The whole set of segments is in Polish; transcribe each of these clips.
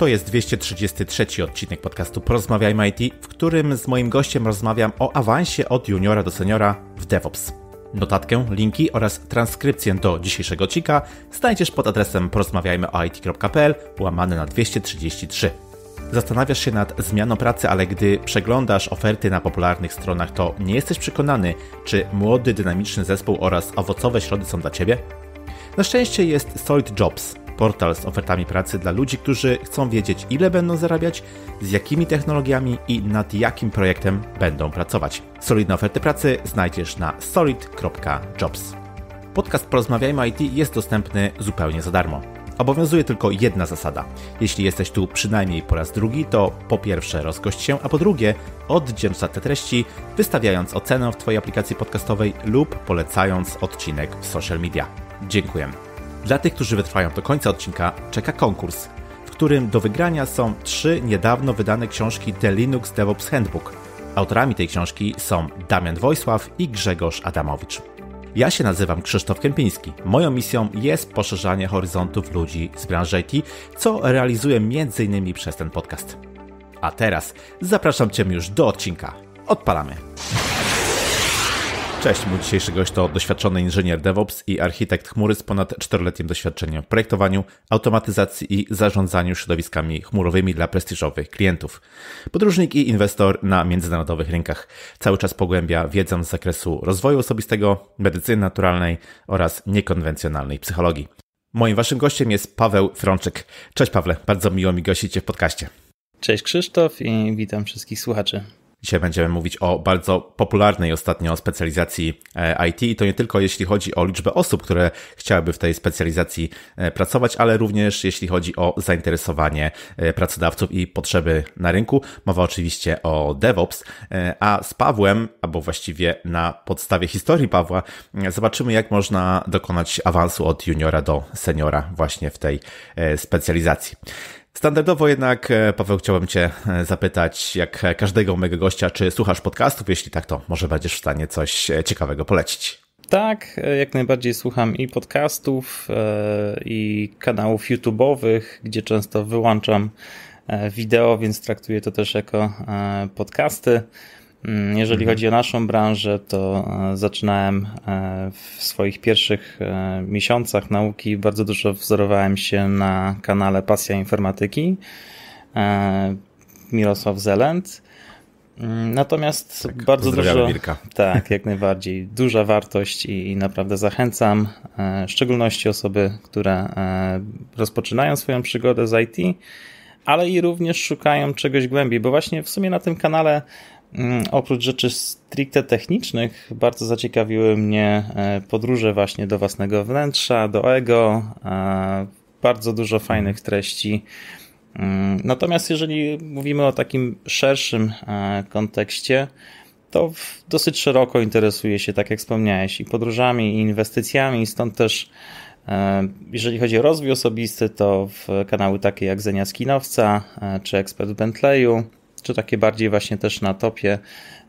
To jest 233 odcinek podcastu Porozmawiajmy IT, w którym z moim gościem rozmawiam o awansie od juniora do seniora w DevOps. Notatkę, linki oraz transkrypcję do dzisiejszego odcinka znajdziesz pod adresem porozmawiajmyoit.pl łamane na 233. Zastanawiasz się nad zmianą pracy, ale gdy przeglądasz oferty na popularnych stronach, to nie jesteś przekonany, czy młody, dynamiczny zespół oraz owocowe środy są dla Ciebie? Na szczęście jest Solid Jobs – portal z ofertami pracy dla ludzi, którzy chcą wiedzieć, ile będą zarabiać, z jakimi technologiami i nad jakim projektem będą pracować. Solidne oferty pracy znajdziesz na solid.jobs. Podcast Porozmawiajmy IT jest dostępny zupełnie za darmo. Obowiązuje tylko jedna zasada. Jeśli jesteś tu przynajmniej po raz drugi, to po pierwsze rozgość się, a po drugie oddzięcza te treści, wystawiając ocenę w Twojej aplikacji podcastowej lub polecając odcinek w social media. Dziękuję. Dla tych, którzy wytrwają do końca odcinka, czeka konkurs, w którym do wygrania są trzy niedawno wydane książki The Linux DevOps Handbook. Autorami tej książki są Damian Wojsław i Grzegorz Adamowicz. Ja się nazywam Krzysztof Kępiński. Moją misją jest poszerzanie horyzontów ludzi z branży IT, co realizuję m.in. przez ten podcast. A teraz zapraszam Cię już do odcinka. Odpalamy! Cześć, mój dzisiejszy gość to doświadczony inżynier DevOps i architekt chmury z ponad czteroletnim doświadczeniem w projektowaniu, automatyzacji i zarządzaniu środowiskami chmurowymi dla prestiżowych klientów. Podróżnik i inwestor na międzynarodowych rynkach. Cały czas pogłębia wiedzę z zakresu rozwoju osobistego, medycyny naturalnej oraz niekonwencjonalnej psychologii. Moim waszym gościem jest Paweł Frączyk. Cześć Pawle, bardzo miło mi gościć Cię w podcaście. Cześć Krzysztof i witam wszystkich słuchaczy. Dzisiaj będziemy mówić o bardzo popularnej ostatnio specjalizacji e, IT i to nie tylko jeśli chodzi o liczbę osób, które chciałyby w tej specjalizacji e, pracować, ale również jeśli chodzi o zainteresowanie e, pracodawców i potrzeby na rynku. Mowa oczywiście o DevOps, a z Pawłem, albo właściwie na podstawie historii Pawła, zobaczymy jak można dokonać awansu od juniora do seniora właśnie w tej specjalizacji. Standardowo jednak, e, Paweł, chciałbym Cię e, zapytać, jak każdego mojego gościa, czy słuchasz podcastów? Jeśli tak, to może będziesz w stanie coś e, ciekawego polecić. Tak, jak najbardziej słucham i podcastów, i kanałów YouTube'owych, gdzie często wyłączam wideo, więc traktuję to też jako podcasty. Mm, jeżeli mhm. chodzi o naszą branżę, to e, zaczynałem e, w swoich pierwszych e, miesiącach nauki, bardzo dużo wzorowałem się na kanale Pasja Informatyki Mirosław Zelent. Mm, natomiast tak, bardzo dużo. Mirka. Tak, jak najbardziej. Duża wartość i, i naprawdę zachęcam, w szczególności osoby, które rozpoczynają swoją przygodę z IT, ale i również szukają czegoś głębiej, bo właśnie w sumie na tym kanale Mm, oprócz rzeczy stricte technicznych, bardzo zaciekawiły mnie e, podróże właśnie do własnego wnętrza, do ego, e, bardzo dużo fajnych treści. Mm, natomiast jeżeli mówimy o takim szerszym e, kontekście, to dosyć szeroko interesuje się, tak jak wspomniałeś, i podróżami, i inwestycjami, stąd też jeżeli chodzi o rozwój osobisty, to w kanały takie jak Zenia Skinowca czy Ekspert Bentleyu, czy takie bardziej właśnie też na topie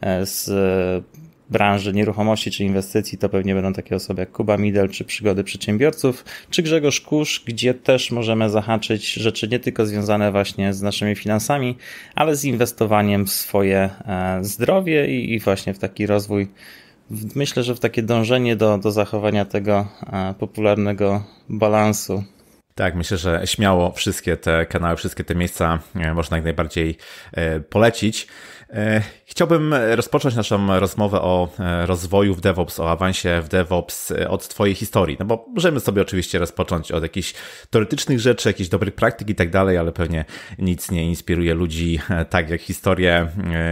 e, z e, branży nieruchomości czy inwestycji, to pewnie będą takie osoby jak Kuba Midel, czy Przygody Przedsiębiorców, czy Grzegorz Kusz, gdzie też możemy zahaczyć rzeczy nie tylko związane właśnie z naszymi finansami, ale z inwestowaniem w swoje e, zdrowie i właśnie w taki rozwój myślę, że w takie dążenie do, do zachowania tego popularnego balansu tak, myślę, że śmiało wszystkie te kanały, wszystkie te miejsca e, można jak najbardziej e, polecić. E, chciałbym rozpocząć naszą rozmowę o e, rozwoju w DevOps, o awansie w DevOps e, od Twojej historii. No bo możemy sobie oczywiście rozpocząć od jakichś teoretycznych rzeczy, jakichś dobrych praktyk i tak dalej, ale pewnie nic nie inspiruje ludzi tak jak historie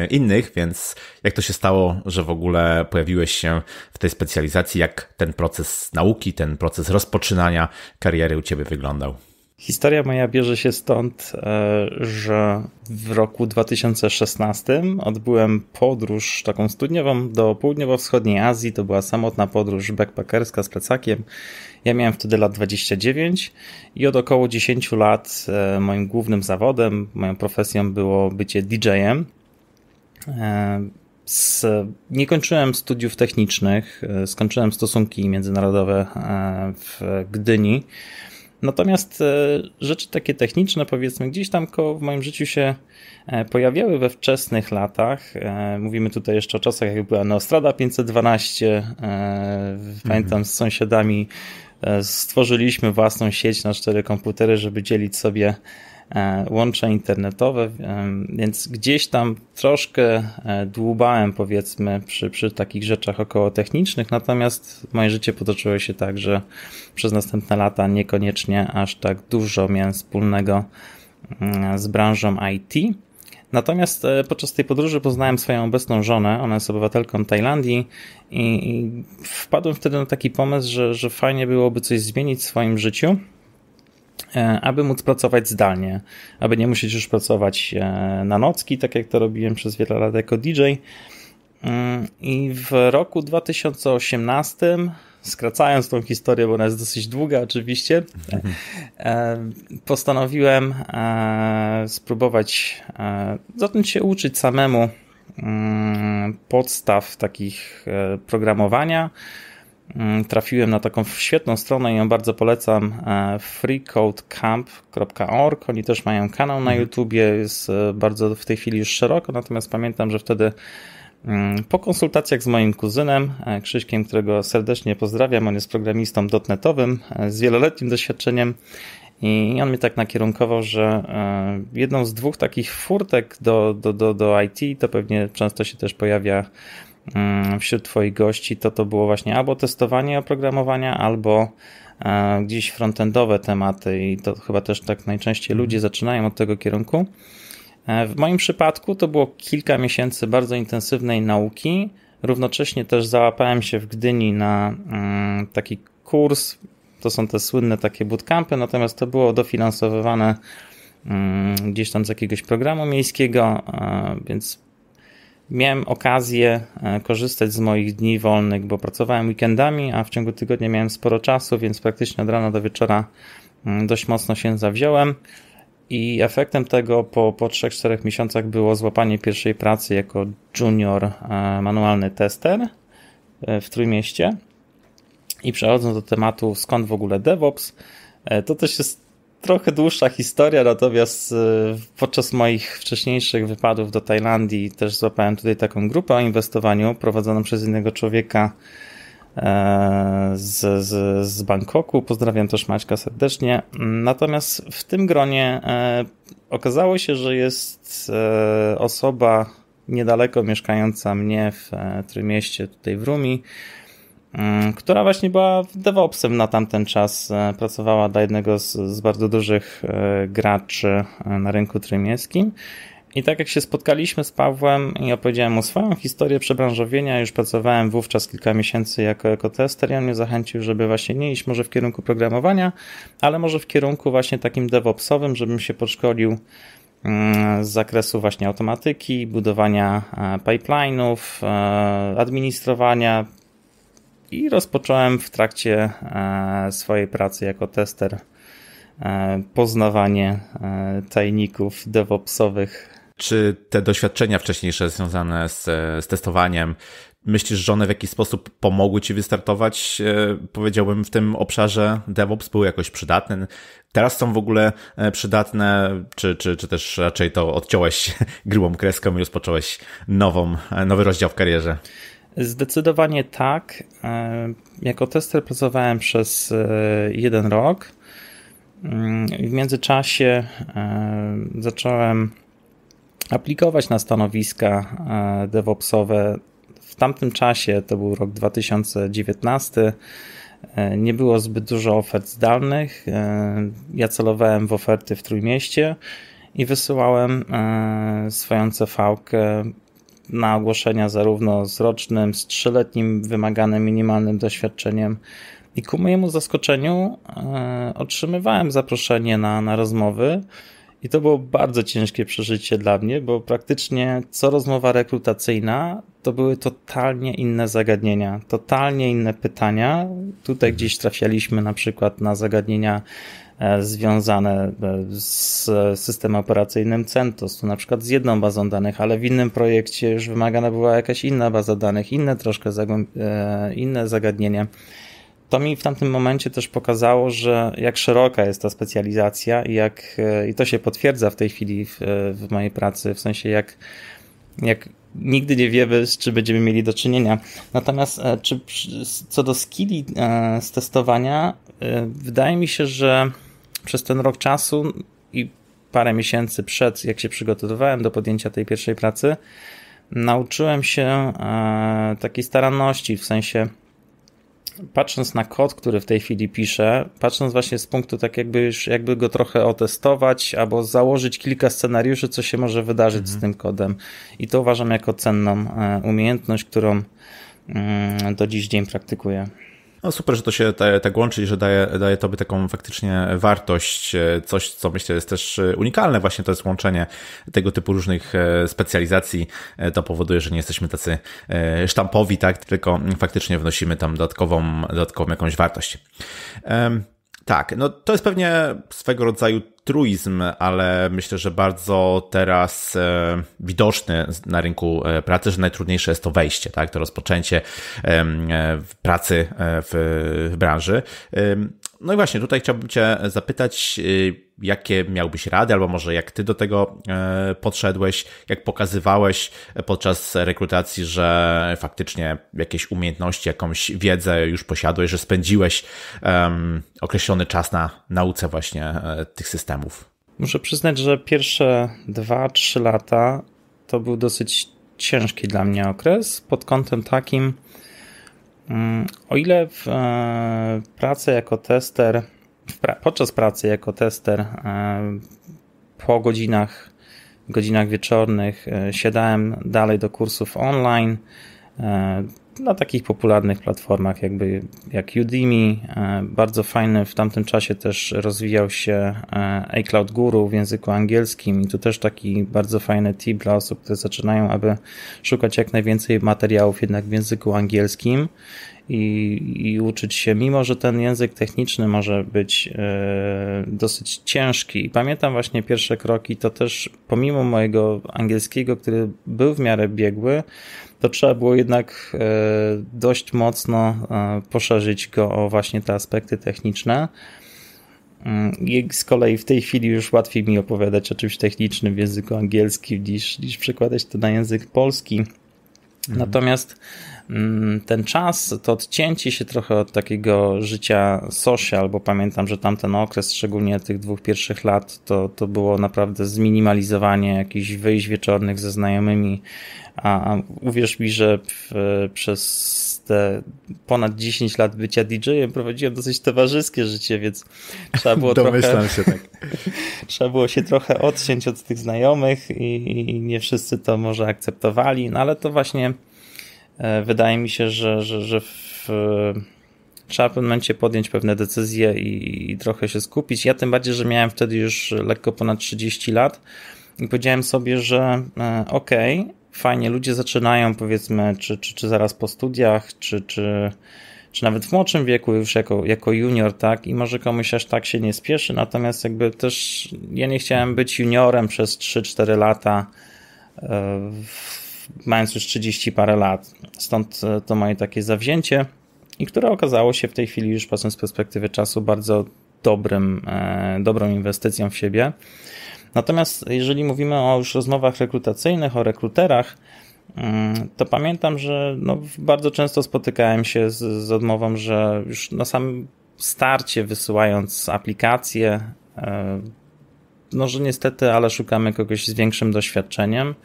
innych, więc jak to się stało, że w ogóle pojawiłeś się w tej specjalizacji, jak ten proces nauki, ten proces rozpoczynania kariery u Ciebie wyglądał? Historia moja bierze się stąd, e, że w roku 2016 odbyłem podróż taką studniową do południowo-wschodniej Azji. To była samotna podróż backpackerska z plecakiem. Ja miałem wtedy lat 29 i od około 10 lat e, moim głównym zawodem, moją profesją było bycie DJ-em. E, z, nie kończyłem studiów technicznych, skończyłem stosunki międzynarodowe w Gdyni. Natomiast e, rzeczy takie techniczne, powiedzmy, gdzieś tam w moim życiu się e, pojawiały we wczesnych latach. E, mówimy tutaj jeszcze o czasach, jak była Neostrada 512. Pamiętam z sąsiadami stworzyliśmy własną sieć na cztery komputery, żeby dzielić sobie E, łącze internetowe, e, więc gdzieś tam troszkę e, dłubałem powiedzmy przy, przy takich rzeczach około technicznych, natomiast moje życie potoczyło się tak, że przez następne lata niekoniecznie aż tak dużo miałem wspólnego z branżą IT. Natomiast podczas tej podróży poznałem swoją obecną żonę, ona jest obywatelką Tajlandii i, wpadłem wtedy na taki pomysł, że, że fajnie byłoby coś zmienić w swoim życiu E, aby móc pracować zdalnie, aby nie musieć już pracować e, na nocki, tak jak to robiłem przez wiele lat jako DJ. Mm, I w roku 2018, skracając tą historię, bo ona jest dosyć długa oczywiście, e, postanowiłem spróbować zacząć się uczyć samemu mm, podstaw takich programowania Mm, trafiłem na taką świetną stronę i ją bardzo polecam e, freecodecamp.org. Oni też mają kanał na mhm. YouTubie, jest e, bardzo w tej chwili już szeroko, natomiast pamiętam, że wtedy mm, po konsultacjach z moim kuzynem e, Krzyśkiem, którego serdecznie pozdrawiam, on jest programistą dotnetowym z wieloletnim doświadczeniem i on mnie tak nakierunkował, że jedną z dwóch takich furtek do, do, do, do IT, to pewnie często się też pojawia Mm, wśród Twoich gości, to to było właśnie albo testowanie oprogramowania, albo e, gdzieś frontendowe tematy i to chyba też tak najczęściej ludzie mhm. zaczynają od tego kierunku. E, w moim przypadku to było kilka miesięcy bardzo intensywnej nauki. Równocześnie też załapałem się w Gdyni na mm, taki kurs. To są te słynne takie bootcampy, natomiast to było dofinansowywane mm, gdzieś tam z jakiegoś programu miejskiego, e, więc miałem okazję e, korzystać z moich dni wolnych, bo pracowałem weekendami, a w ciągu tygodnia miałem sporo czasu, więc praktycznie od rana do wieczora mm, dość mocno się zawziąłem. I efektem tego po, po 3-4 miesiącach było złapanie pierwszej pracy jako junior e, manualny tester e, w Trójmieście. I przechodząc do tematu skąd w ogóle DevOps, to też jest trochę dłuższa historia, natomiast y, podczas moich wcześniejszych wypadów do Tajlandii też złapałem tutaj taką grupę o inwestowaniu prowadzoną przez innego człowieka e, z, z, z Bangkoku. Pozdrawiam też Maćka serdecznie. Natomiast w tym gronie e, okazało się, że jest e, osoba niedaleko mieszkająca mnie w Trójmieście, tutaj w Rumi, Mm, która właśnie była DevOpsem na tamten czas. E, pracowała dla jednego z, z bardzo dużych e, graczy e, na rynku trymieskim. I tak jak się spotkaliśmy z Pawłem i opowiedziałem mu swoją historię przebranżowienia, już pracowałem wówczas kilka miesięcy jako ekotester i on mnie zachęcił, żeby właśnie nie iść może w kierunku programowania, ale może w kierunku właśnie takim DevOpsowym, żebym się podszkolił mm, z zakresu właśnie automatyki, budowania pipeline'ów, administrowania i rozpocząłem w trakcie e, swojej pracy jako tester e, poznawanie e, tajników DevOpsowych. Czy te doświadczenia wcześniejsze związane z, z testowaniem, myślisz, że one w jakiś sposób pomogły ci wystartować, powiedziałbym, w tym obszarze DevOps? Były jakoś przydatne? Teraz są w ogóle przydatne, czy, czy, czy też raczej to odciąłeś grubą kreską i rozpocząłeś nową, nowy rozdział w karierze? Zdecydowanie tak. E, jako tester pracowałem przez e, jeden rok. Mm, w międzyczasie e, zacząłem aplikować na stanowiska DevOpsowe. W tamtym czasie, to był rok 2019, nie było zbyt dużo ofert zdalnych. Ja celowałem w oferty w Trójmieście i wysyłałem swoją cv na ogłoszenia zarówno z rocznym, z trzyletnim wymaganym minimalnym doświadczeniem. I ku mojemu zaskoczeniu e, otrzymywałem zaproszenie na, na rozmowy. I to było bardzo ciężkie przeżycie dla mnie, bo praktycznie co rozmowa rekrutacyjna to były totalnie inne zagadnienia, totalnie inne pytania. Tutaj gdzieś trafialiśmy na przykład na zagadnienia E, związane e, z systemem operacyjnym CentOS, tu na przykład z jedną bazą danych, ale w innym projekcie już wymagana była jakaś inna baza danych, inne troszkę e, inne zagadnienia. To mi w tamtym momencie też pokazało, że jak szeroka jest ta specjalizacja i jak, i to się potwierdza w tej chwili w, w mojej pracy, w sensie jak, jak nigdy nie wiemy, z czym będziemy mieli do czynienia. Natomiast czy, co do skilli z testowania, wydaje mi się, że przez ten rok czasu i parę miesięcy przed, jak się przygotowywałem do podjęcia tej pierwszej pracy, nauczyłem się e, takiej staranności, w sensie patrząc na kod, który w tej chwili piszę, patrząc właśnie z punktu tak jakby już, jakby go trochę otestować albo założyć kilka scenariuszy, co się może wydarzyć mhm. z tym kodem. I to uważam jako cenną e, umiejętność, którą mm, do dziś dzień praktykuję. No super, że to się tak łączy i że daje, daje tobie taką faktycznie wartość, e, coś, co myślę jest też e, unikalne, właśnie to jest łączenie tego typu różnych e, specjalizacji. To powoduje, że nie jesteśmy tacy sztampowi, tak, tylko faktycznie wnosimy tam dodatkową, dodatkową jakąś wartość. Um. Tak, no to jest pewnie swego rodzaju truizm, ale myślę, że bardzo teraz e, widoczny na rynku e, pracy, że najtrudniejsze jest to wejście, tak, to rozpoczęcie e, pracy e, w, w branży. E, no i właśnie, tutaj chciałbym Cię zapytać, y, jakie miałbyś rady, albo może jak Ty do tego e, podszedłeś, jak pokazywałeś podczas rekrutacji, że faktycznie jakieś umiejętności, jakąś wiedzę już posiadłeś, że spędziłeś um, określony czas na nauce właśnie e, tych systemów. Muszę przyznać, że pierwsze 2-3 lata to był dosyć ciężki dla mnie okres pod kątem takim, Mm, o ile w e, pracy jako tester, podczas pracy jako tester e, po godzinach, godzinach wieczornych e, siadałem dalej do kursów online, na takich popularnych platformach jakby jak Udemy. E, bardzo fajny w tamtym czasie też rozwijał się e, iCloud Guru w języku angielskim i tu też taki bardzo fajny tip dla osób, które zaczynają, aby szukać jak najwięcej materiałów jednak w języku angielskim i, i uczyć się, mimo że ten język techniczny może być e, dosyć ciężki. I pamiętam właśnie pierwsze kroki, to też pomimo mojego angielskiego, który był w miarę biegły, to trzeba było jednak e, dość mocno e, poszerzyć go o właśnie te aspekty techniczne. Mm, I z kolei w tej chwili już łatwiej mi opowiadać o czymś technicznym w języku angielskim niż, niż przekładać to na język polski. Mhm. Natomiast Mm, ten czas, to odcięcie się trochę od takiego życia social, bo pamiętam, że tamten okres, szczególnie tych dwóch pierwszych lat, to, to było naprawdę zminimalizowanie jakichś wyjść wieczornych ze znajomymi, a uwierz mi, że w, przez te ponad 10 lat bycia DJ-em prowadziłem dosyć towarzyskie życie, więc trzeba było trochę... się tak. trzeba było się trochę odciąć od tych znajomych i, i nie wszyscy to może akceptowali, no ale to właśnie E, wydaje mi się, że, że, że w, trzeba w pewnym momencie podjąć pewne decyzje i, i trochę się skupić. Ja tym bardziej, że miałem wtedy już lekko ponad 30 lat i powiedziałem sobie, że e, okej, okay, fajnie, ludzie zaczynają powiedzmy, czy, czy, czy zaraz po studiach, czy, czy, czy nawet w młodszym wieku już jako, jako junior, tak, i może komuś aż tak się nie spieszy, natomiast jakby też ja nie chciałem być juniorem przez 3-4 lata. E, w mając już 30 parę lat. Stąd e, to moje takie zawzięcie i które okazało się w tej chwili już patrząc z perspektywy czasu bardzo dobrym, e, dobrą inwestycją w siebie. Natomiast jeżeli mówimy o już rozmowach rekrutacyjnych, o rekruterach, mm, to pamiętam, że no bardzo często spotykałem się z, z odmową, że już na samym starcie wysyłając aplikację, e, no że niestety, ale szukamy kogoś z większym doświadczeniem.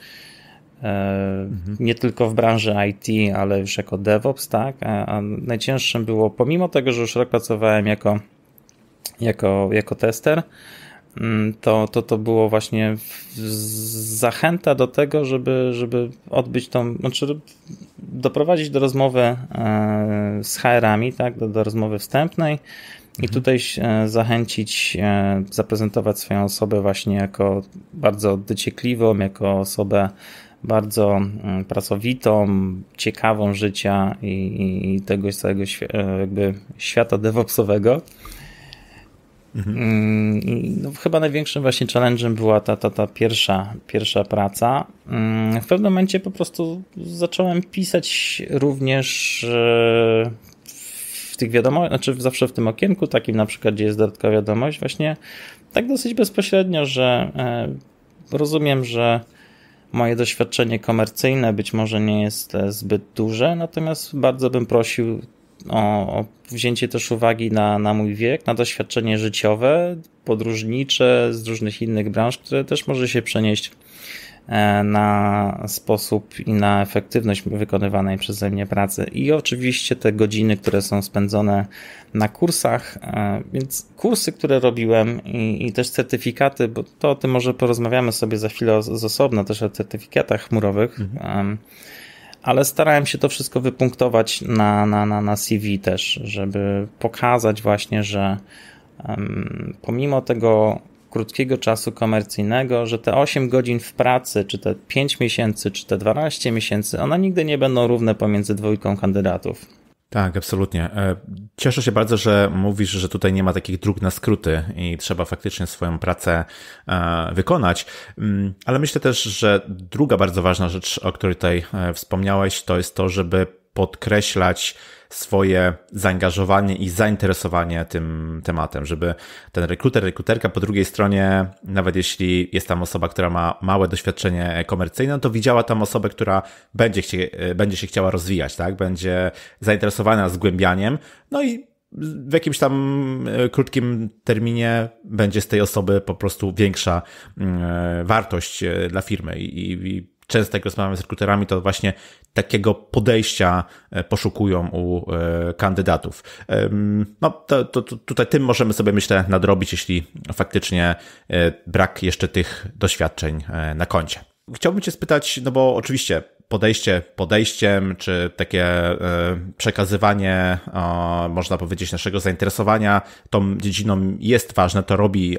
E, mhm. Nie tylko w branży IT, ale już jako DevOps, tak? A, a najcięższym było, pomimo tego, że już rok pracowałem jako, jako, jako tester, mm, to, to, to było właśnie zachęta do tego, żeby, żeby odbyć tą, znaczy doprowadzić do rozmowy e, z HR-ami, tak, do, do rozmowy wstępnej i mhm. tutaj e, zachęcić, zaprezentować swoją osobę właśnie jako bardzo dociekliwą, jako osobę bardzo mm, pracowitą, ciekawą życia i, i tego całego e, jakby świata DevOpsowego. Mhm. Mm, no, chyba największym właśnie challenge'em była ta, ta, ta pierwsza, pierwsza praca. Mm, w pewnym momencie po prostu zacząłem pisać również e, w tych wiadomościach, znaczy zawsze w tym okienku takim na przykład, gdzie jest dodatkowa wiadomość, właśnie tak dosyć bezpośrednio, że e, rozumiem, że Moje doświadczenie komercyjne być może nie jest e, zbyt duże, natomiast bardzo bym prosił o, o wzięcie też uwagi na, na mój wiek, na doświadczenie życiowe, podróżnicze z różnych innych branż, które też może się przenieść E, na sposób i na efektywność wykonywanej przeze mnie pracy. I oczywiście te godziny, które są spędzone na kursach, e, więc kursy, które robiłem i, i też certyfikaty, bo to o tym może porozmawiamy sobie za chwilę z osobna, też o certyfikatach chmurowych. Mhm. Ale starałem się to wszystko wypunktować na, na, na, na CV też, żeby pokazać właśnie, że um, pomimo tego krótkiego czasu komercyjnego, że te 8 godzin w pracy, czy te 5 miesięcy, czy te 12 miesięcy, one nigdy nie będą równe pomiędzy dwójką kandydatów. Tak, absolutnie. E, cieszę się bardzo, że mówisz, że tutaj nie ma takich dróg na skróty i trzeba faktycznie swoją pracę e, wykonać. Mm, ale myślę też, że druga bardzo ważna rzecz, o której tutaj e, wspomniałeś, to jest to, żeby podkreślać swoje zaangażowanie i zainteresowanie tym tematem, żeby ten rekruter, rekruterka po drugiej stronie, nawet jeśli jest tam osoba, która ma małe doświadczenie komercyjne, to widziała tam osobę, która będzie, chcie, będzie się chciała rozwijać, tak? będzie zainteresowana zgłębianiem, no i w jakimś tam e, krótkim terminie będzie z tej osoby po prostu większa mm, e, wartość e, dla firmy i, i często jak rozmawiamy z rekruterami, to właśnie takiego podejścia e, poszukują u e, kandydatów. No, to, to, to, tutaj tym możemy sobie, myślę, nadrobić, jeśli faktycznie e, brak jeszcze tych doświadczeń na koncie. Chciałbym Cię spytać, no bo oczywiście podejście podejściem, czy takie przekazywanie, można powiedzieć, naszego zainteresowania tą dziedziną jest ważne, to robi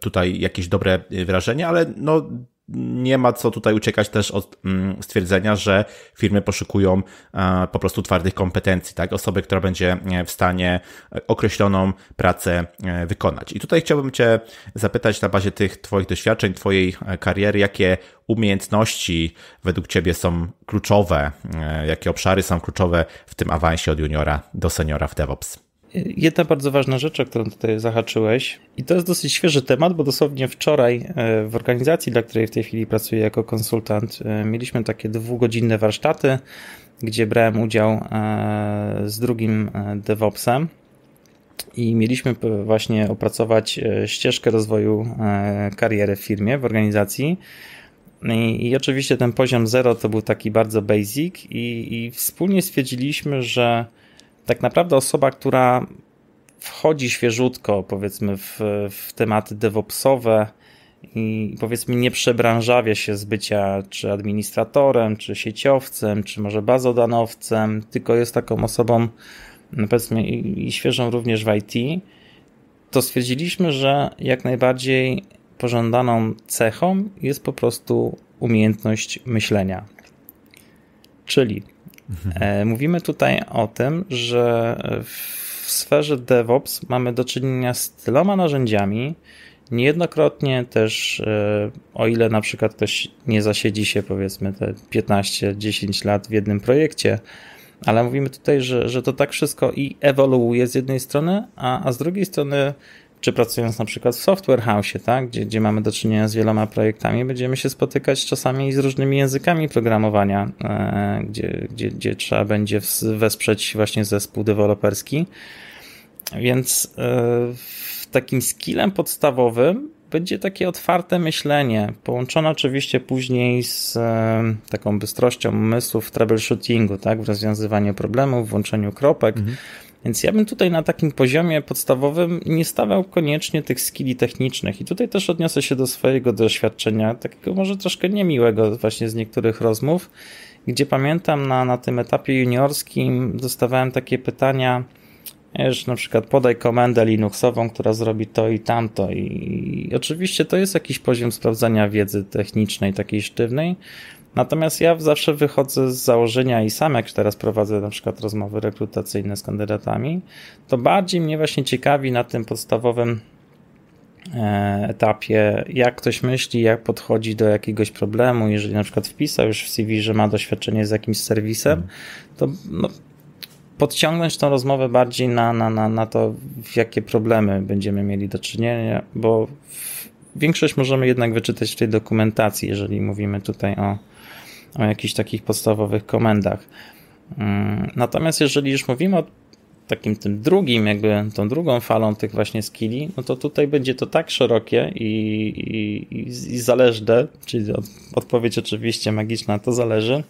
tutaj jakieś dobre wrażenie, ale no, nie ma co tutaj uciekać też od mm, stwierdzenia, że firmy poszukują e, po prostu twardych kompetencji, tak? Osoby, która będzie e, w stanie e, określoną pracę wykonać. I tutaj chciałbym Cię zapytać na bazie tych Twoich doświadczeń, Twojej kariery, jakie umiejętności według Ciebie są kluczowe, jakie obszary są kluczowe w tym awansie od juniora do seniora w DevOps? Jedna bardzo ważna rzecz, o którą tutaj zahaczyłeś, i to jest dosyć świeży temat, bo dosłownie wczoraj e, w organizacji, dla której w tej chwili pracuję jako konsultant, e, mieliśmy takie dwugodzinne warsztaty, gdzie brałem udział e, z drugim DevOpsem i mieliśmy właśnie opracować ścieżkę rozwoju kariery w firmie, w organizacji. No I, I, oczywiście ten poziom zero to był taki bardzo basic, i, i wspólnie stwierdziliśmy, że tak naprawdę osoba, która wchodzi świeżutko, powiedzmy, w, w tematy DevOpsowe i powiedzmy nie przebranżawia się z bycia czy administratorem, czy sieciowcem, czy może bazodanowcem, tylko jest taką osobą, no, powiedzmy, i, i świeżą również w IT, to stwierdziliśmy, że jak najbardziej pożądaną cechą jest po prostu umiejętność myślenia. Czyli E, mówimy tutaj o tym, że w sferze DevOps mamy do czynienia z tyloma narzędziami. Niejednokrotnie też, e, o ile na przykład ktoś nie zasiedzi się powiedzmy te 15-10 lat w jednym projekcie, ale mówimy tutaj, że, że to tak wszystko i ewoluuje z jednej strony, a, a z drugiej strony czy pracując na przykład w software house, tak, gdzie, gdzie mamy do czynienia z wieloma projektami, będziemy się spotykać czasami z różnymi językami programowania, e, gdzie, gdzie, gdzie trzeba będzie wesprzeć właśnie zespół deweloperski. Więc e, takim skillem podstawowym będzie takie otwarte myślenie, połączone oczywiście później z e, taką bystrością umysłu w troubleshootingu, tak, w rozwiązywaniu problemów, w włączeniu kropek. Mhm więc ja bym tutaj na takim poziomie podstawowym nie stawiał koniecznie tych skilli technicznych. I tutaj też odniosę się do swojego doświadczenia, takiego może troszkę niemiłego właśnie z niektórych rozmów, gdzie pamiętam na, na tym etapie juniorskim dostawałem takie pytania, Wiesz, na przykład podaj komendę Linuxową, która zrobi to i tamto. I, I oczywiście to jest jakiś poziom sprawdzania wiedzy technicznej, takiej sztywnej, Natomiast ja zawsze wychodzę z założenia i sam jak teraz prowadzę na przykład rozmowy rekrutacyjne z kandydatami, to bardziej mnie właśnie ciekawi na tym podstawowym e, etapie, jak ktoś myśli, jak podchodzi do jakiegoś problemu. Jeżeli na przykład wpisał już w CV, że ma doświadczenie z jakimś serwisem, mhm. to no, podciągnąć tą rozmowę bardziej na, na, na, na to, jakie problemy będziemy mieli do czynienia, bo większość możemy jednak wyczytać w tej dokumentacji, jeżeli mówimy tutaj o o jakichś takich podstawowych komendach. Mm, natomiast jeżeli już mówimy o takim tym drugim, jakby tą drugą falą tych właśnie skilli, no to tutaj będzie to tak szerokie i, i, i zależne, czyli od, odpowiedź oczywiście magiczna, to zależy,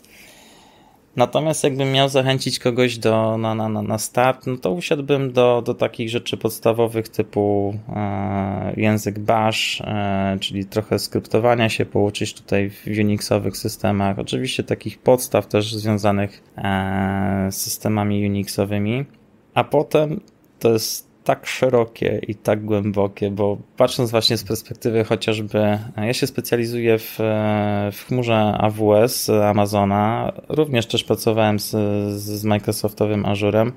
Natomiast jakbym miał zachęcić kogoś do, na, na, na start, no to usiadłbym do, do takich rzeczy podstawowych typu e, język bash, e, czyli trochę skryptowania się połączyć tutaj w Unixowych systemach. Oczywiście takich podstaw też związanych e, z systemami Unixowymi. A potem to jest tak szerokie i tak głębokie, bo patrząc właśnie z perspektywy chociażby, ja się specjalizuję w, w chmurze AWS Amazona, również też pracowałem z, z Microsoftowym Azurem,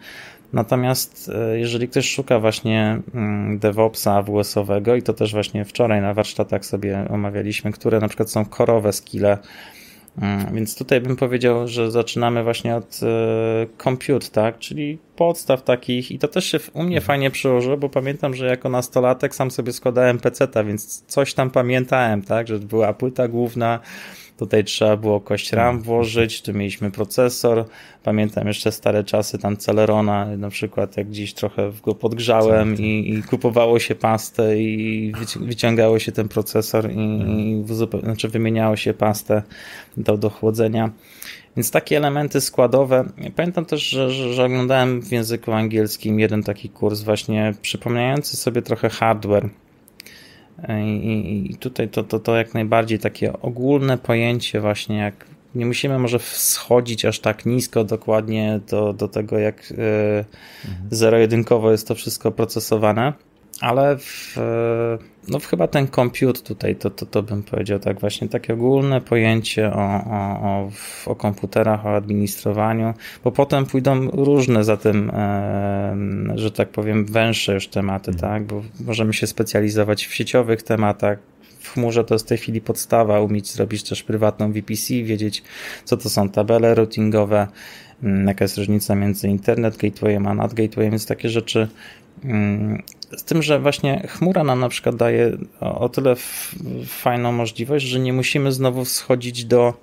Natomiast e, jeżeli ktoś szuka właśnie mm, DevOpsa AWS-owego i to też właśnie wczoraj na warsztatach sobie omawialiśmy, które na przykład są korowe skille Mm. Więc tutaj bym powiedział, że zaczynamy właśnie od e, compute, tak? Czyli podstaw takich i to też się u mnie mm. fajnie przyłożyło, bo pamiętam, że jako nastolatek sam sobie składałem peceta, więc coś tam pamiętałem, tak? Że była płyta główna, Tutaj trzeba było kość RAM włożyć, tu mieliśmy procesor. Pamiętam jeszcze stare czasy tam Celerona, na przykład jak gdzieś trochę go podgrzałem i, i kupowało się pastę i wyciągało się ten procesor i, mhm. i znaczy wymieniało się pastę do, do chłodzenia. Więc takie elementy składowe. Pamiętam też, że, że, że, oglądałem w języku angielskim jeden taki kurs, właśnie przypominający sobie trochę hardware. I tutaj to, to, to jak najbardziej takie ogólne pojęcie, właśnie jak nie musimy może schodzić aż tak nisko dokładnie do, do tego, jak y, mhm. zero-jedynkowo jest to wszystko procesowane ale w, e, no chyba ten compute tutaj, to, to, to bym powiedział tak, właśnie takie ogólne pojęcie o, o, o, o komputerach, o administrowaniu, bo potem pójdą różne za tym, e, że tak powiem, węższe już tematy, mhm. tak, bo możemy się specjalizować w sieciowych tematach, w chmurze to jest w tej chwili podstawa, umieć zrobić też prywatną VPC, wiedzieć co to są tabele routingowe, mm, jaka jest różnica między internet gatewayem a nad gatewayem, więc takie rzeczy mm, z tym, że właśnie chmura nam na przykład daje o tyle fajną możliwość, że nie musimy znowu schodzić do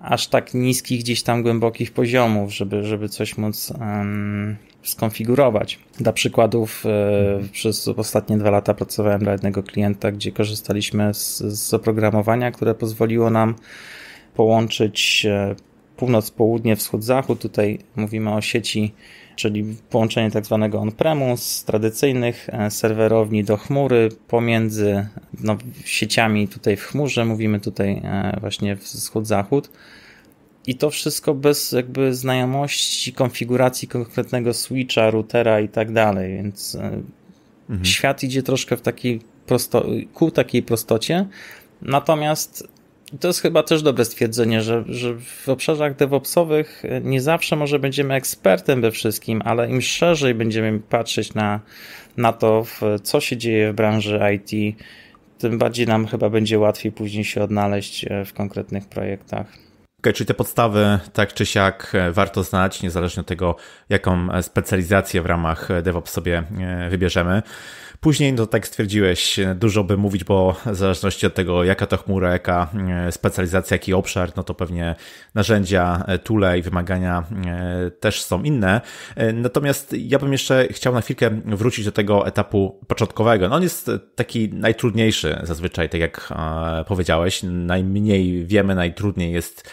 aż tak niskich, gdzieś tam głębokich poziomów, żeby, żeby coś móc um, skonfigurować. Dla przykładów, e, mhm. przez ostatnie dwa lata pracowałem dla jednego klienta, gdzie korzystaliśmy z, z oprogramowania, które pozwoliło nam połączyć e, północ, południe, wschód, zachód. Tutaj mówimy o sieci czyli połączenie tak zwanego on-premu z tradycyjnych e, serwerowni do chmury pomiędzy no, sieciami tutaj w chmurze, mówimy tutaj e, właśnie wschód-zachód. I to wszystko bez jakby znajomości konfiguracji konkretnego switcha, routera i tak dalej, więc e, mhm. świat idzie troszkę w takiej prosto, ku takiej prostocie. Natomiast to jest chyba też dobre stwierdzenie, że, że w obszarach DevOpsowych nie zawsze może będziemy ekspertem we wszystkim, ale im szerzej będziemy patrzeć na, na to, co się dzieje w branży IT, tym bardziej nam chyba będzie łatwiej później się odnaleźć e, w konkretnych projektach. Okay, czyli te podstawy tak czy siak e, warto znać, niezależnie od tego, jaką e, specjalizację w ramach DevOps sobie wybierzemy. Później no tak stwierdziłeś, dużo by mówić, bo w zależności od tego, jaka to chmura, jaka e, specjalizacja, jaki obszar, no to pewnie narzędzia, e, tule i wymagania e, też są inne. Natomiast ja bym jeszcze chciał na chwilkę wrócić do tego etapu początkowego. No on jest taki najtrudniejszy zazwyczaj, tak jak powiedziałeś, najmniej wiemy, najtrudniej jest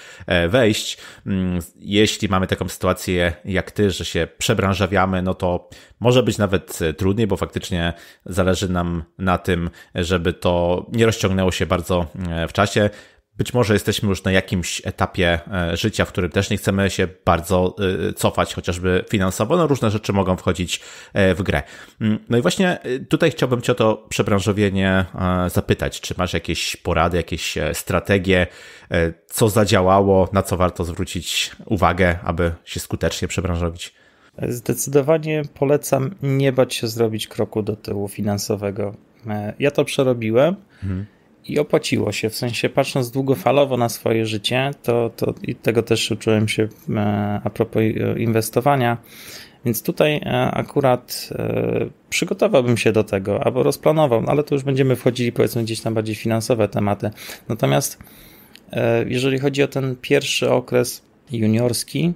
wejść. Mm, jeśli mamy taką sytuację jak ty, że się przebranżawiamy, no to może być nawet e, trudniej, bo faktycznie zależy nam na tym, żeby to nie rozciągnęło się bardzo e, w czasie. Być może jesteśmy już na jakimś etapie e, życia, w którym też nie chcemy się bardzo cofać, chociażby finansowo. No, różne rzeczy mogą wchodzić w grę. Mm, no i właśnie tutaj chciałbym Cię o to przebranżowienie zapytać. Czy masz jakieś porady, jakieś strategie, co zadziałało, na co warto zwrócić uwagę, aby się skutecznie przebranżowić? Zdecydowanie polecam nie bać się zrobić kroku do tyłu finansowego. E, ja to przerobiłem mhm. i opłaciło się. W sensie, patrząc długofalowo na swoje życie, to, to i tego też uczyłem się e, a propos e, inwestowania. Więc tutaj akurat przygotowałbym się do tego albo rozplanował, ale to już będziemy wchodzili powiedzmy gdzieś tam bardziej finansowe tematy. Natomiast jeżeli chodzi o ten pierwszy okres juniorski,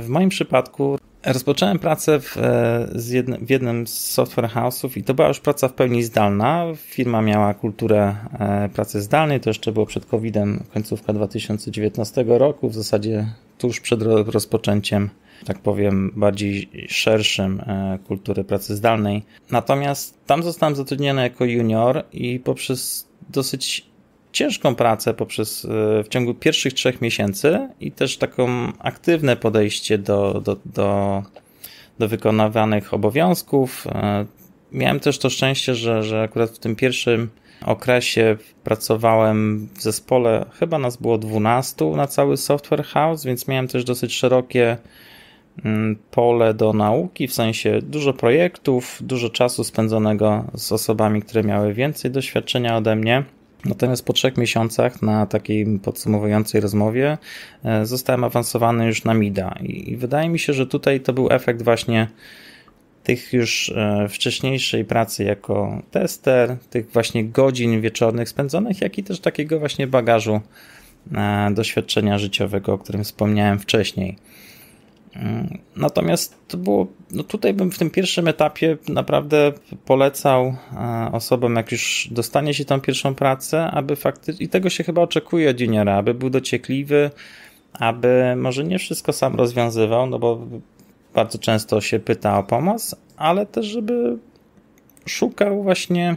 w moim przypadku Rozpocząłem pracę w, e, jednym, w jednym z software house'ów i to była już praca w pełni zdalna. Firma miała kulturę e, pracy zdalnej, to jeszcze było przed COVID-em, końcówka 2019 roku, w zasadzie tuż przed rozpoczęciem, tak powiem, bardziej szerszym e, kultury pracy zdalnej. Natomiast tam zostałem zatrudniony jako junior i poprzez dosyć ciężką pracę poprzez e, w ciągu pierwszych trzech miesięcy i też taką aktywne podejście do, do, do, do wykonywanych obowiązków. E, miałem też to szczęście, że, że akurat w tym pierwszym okresie pracowałem w zespole, chyba nas było 12 na cały Software House, więc miałem też dosyć szerokie mm, pole do nauki, w sensie dużo projektów, dużo czasu spędzonego z osobami, które miały więcej doświadczenia ode mnie. Natomiast po trzech miesiącach na takiej podsumowującej rozmowie e, zostałem awansowany już na MIDA i wydaje mi się, że tutaj to był efekt właśnie tych już e, wcześniejszej pracy jako tester, tych właśnie godzin wieczornych spędzonych, jak i też takiego właśnie bagażu e, doświadczenia życiowego, o którym wspomniałem wcześniej. Mm, natomiast to było, no tutaj bym w tym pierwszym etapie naprawdę polecał e, osobom, jak już dostanie się tą pierwszą pracę, aby faktycznie, i tego się chyba oczekuje od juniora, aby był dociekliwy, aby może nie wszystko sam rozwiązywał, no bo bardzo często się pyta o pomoc, ale też, żeby szukał właśnie.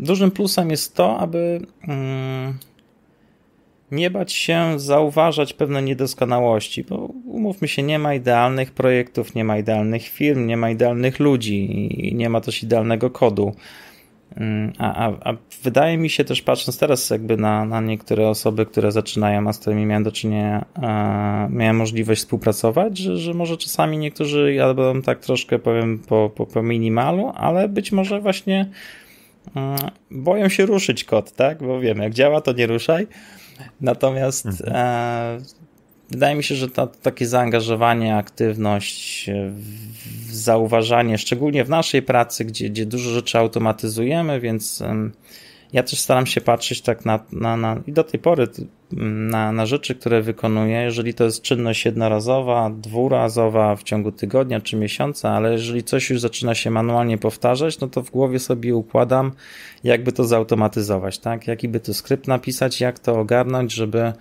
Dużym plusem jest to, aby mm, nie bać się zauważać pewne niedoskonałości, bo umówmy się, nie ma idealnych projektów, nie ma idealnych firm, nie ma idealnych ludzi i nie ma też idealnego kodu. Mm, a, a, a wydaje mi się też, patrząc teraz jakby na, na niektóre osoby, które zaczynają, a z którymi miałem do czynienia, miałem możliwość współpracować, że, że może czasami niektórzy jadą tak troszkę, powiem, po, po, po minimalu, ale być może właśnie mm, boją się ruszyć kod, tak? Bo wiem, jak działa, to nie ruszaj. Natomiast mhm. e, wydaje mi się, że to, takie zaangażowanie, aktywność, e, zauważanie, szczególnie w naszej pracy, gdzie, gdzie dużo rzeczy automatyzujemy, więc ja też staram się patrzeć tak na, na, na i do tej pory na, na rzeczy, które wykonuję, jeżeli to jest czynność jednorazowa, dwurazowa w ciągu tygodnia czy miesiąca, ale jeżeli coś już zaczyna się manualnie powtarzać, no to w głowie sobie układam, jakby to zautomatyzować, tak? Jaki by tu skrypt napisać, jak to ogarnąć, żeby